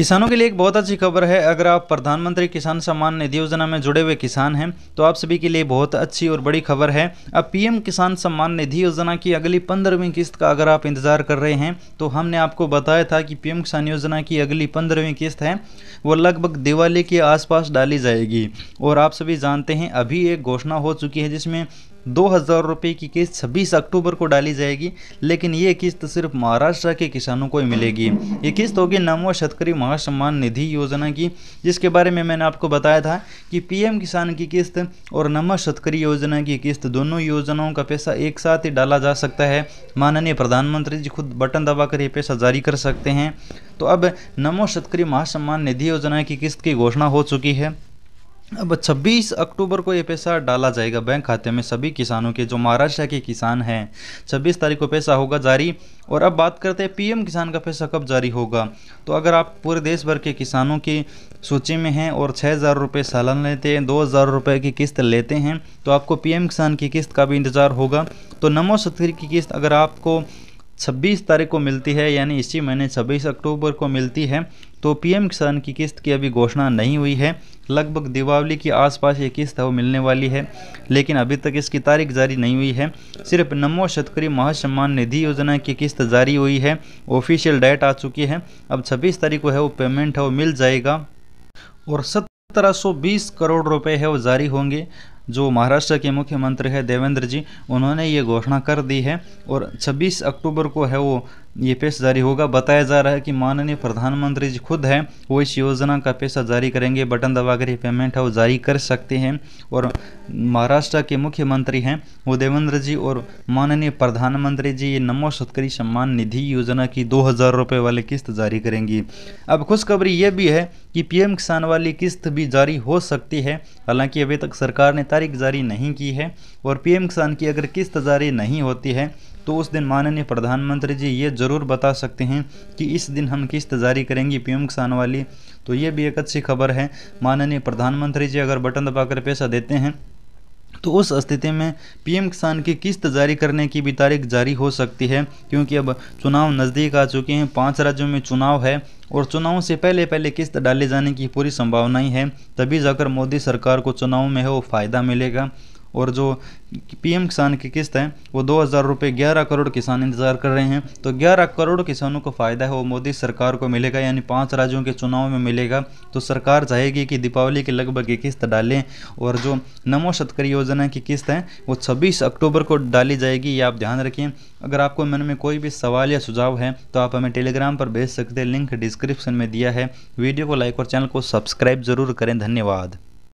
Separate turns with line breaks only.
किसानों के लिए एक बहुत अच्छी खबर है अगर आप प्रधानमंत्री किसान सम्मान निधि योजना में जुड़े हुए किसान हैं तो आप सभी के लिए बहुत अच्छी और बड़ी खबर है अब पीएम किसान सम्मान निधि योजना की अगली पंद्रहवीं किस्त का अगर आप इंतज़ार कर रहे हैं तो हमने आपको बताया था कि पीएम किसान योजना की अगली पंद्रहवीं किस्त है वो लगभग दिवाली के आसपास डाली जाएगी और आप सभी जानते हैं अभी एक घोषणा हो चुकी है जिसमें दो हज़ार रुपये की किस्त छब्बीस अक्टूबर को डाली जाएगी लेकिन ये किस्त सिर्फ महाराष्ट्र के किसानों को ही मिलेगी ये किस्त होगी नमो शतकरी महासम्मान निधि योजना की जिसके बारे में मैंने आपको बताया था कि पीएम किसान की किस्त और नमो शतकरी योजना की किस्त दोनों योजनाओं का पैसा एक साथ ही डाला जा सकता है माननीय प्रधानमंत्री जी खुद बटन कर ये पैसा जारी कर सकते हैं तो अब नमो शतकरी महासम्मान निधि योजना की किस्त की घोषणा हो चुकी है अब 26 अक्टूबर को ये पैसा डाला जाएगा बैंक खाते में सभी किसानों के जो महाराष्ट्र के किसान हैं 26 तारीख को पैसा होगा जारी और अब बात करते हैं पीएम किसान का पैसा कब जारी होगा तो अगर आप पूरे देश भर के किसानों की सूची में हैं और छः हज़ार रुपये सालन लेते हैं दो हज़ार रुपये की किस्त लेते हैं तो आपको पी किसान की किस्त का भी इंतज़ार होगा तो नमो सत्र की किस्त अगर आपको 26 तारीख को मिलती है यानी इसी महीने 26 अक्टूबर को मिलती है तो पीएम किसान की किस्त की अभी घोषणा नहीं हुई है लगभग दीपावली के आसपास ये किस्त वो मिलने वाली है लेकिन अभी तक इसकी तारीख जारी नहीं हुई है सिर्फ नमो शतकरी महासम्मान निधि योजना की किस्त जारी हुई है ऑफिशियल डेट आ चुकी है अब छब्बीस तारीख को है वो पेमेंट है वो मिल जाएगा और सत्रह करोड़ रुपये है वो जारी होंगे जो महाराष्ट्र के मुख्यमंत्री है देवेंद्र जी उन्होंने ये घोषणा कर दी है और 26 अक्टूबर को है वो ये पैसा जारी होगा बताया जा रहा है कि माननीय प्रधानमंत्री जी खुद हैं वो इस योजना का पैसा जारी करेंगे बटन दबाकर ये पेमेंट है वो जारी कर सकते हैं और महाराष्ट्र के मुख्यमंत्री हैं वो देवेंद्र जी और माननीय प्रधानमंत्री जी ये नमो सत्करी सम्मान निधि योजना की दो हज़ार रुपये वाली किस्त जारी करेंगी अब खुशखबरी ये भी है कि पीएम किसान वाली किस्त भी जारी हो सकती है हालांकि अभी तक सरकार ने तारीख जारी नहीं की है और पीएम किसान की अगर किस्त जारी नहीं होती है तो उस दिन माननीय प्रधानमंत्री जी ये ज़रूर बता सकते हैं कि इस दिन हम किस जारी करेंगे पीएम किसान वाली तो ये भी एक अच्छी खबर है माननीय प्रधानमंत्री जी अगर बटन दबाकर पैसा देते हैं तो उस स्थिति में पीएम किसान की किस्त जारी करने की भी तारीख जारी हो सकती है क्योंकि अब चुनाव नज़दीक आ चुके हैं पांच राज्यों में चुनाव है और चुनाव से पहले पहले किस्त डाले जाने की पूरी संभावनाएं हैं तभी जाकर मोदी सरकार को चुनाव में है वो फ़ायदा मिलेगा और जो पीएम किसान की किस्त है वो दो हज़ार रुपये ग्यारह करोड़ किसान इंतजार कर रहे हैं तो ग्यारह करोड़ किसानों को फ़ायदा है वो मोदी सरकार को मिलेगा यानी पाँच राज्यों के चुनाव में मिलेगा तो सरकार चाहेगी कि दीपावली के लगभग ये किस्त डालें और जो नमो शतकर योजना की किस्त है वो छब्बीस अक्टूबर को डाली जाएगी ये आप ध्यान रखें अगर आपको मन में कोई भी सवाल या सुझाव है तो आप हमें टेलीग्राम पर भेज सकते हैं लिंक डिस्क्रिप्शन में दिया है वीडियो को लाइक और चैनल को सब्सक्राइब जरूर करें धन्यवाद